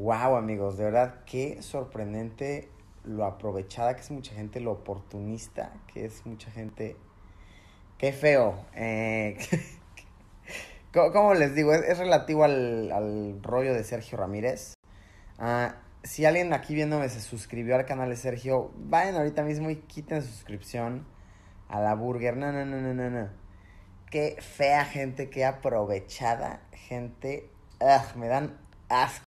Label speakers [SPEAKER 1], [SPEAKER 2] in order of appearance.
[SPEAKER 1] Wow, amigos, de verdad qué
[SPEAKER 2] sorprendente lo aprovechada que es mucha gente, lo oportunista que es mucha gente. Qué feo. Eh, ¿Cómo, les digo? Es, relativo al, rollo de Sergio Ramírez. Ah, si alguien aquí viéndome se suscribió al canal de Sergio, vayan ahorita mismo y quiten suscripción a la burger. No, no, no, no, no, Qué fea gente, qué aprovechada
[SPEAKER 3] gente. ah, me dan asco.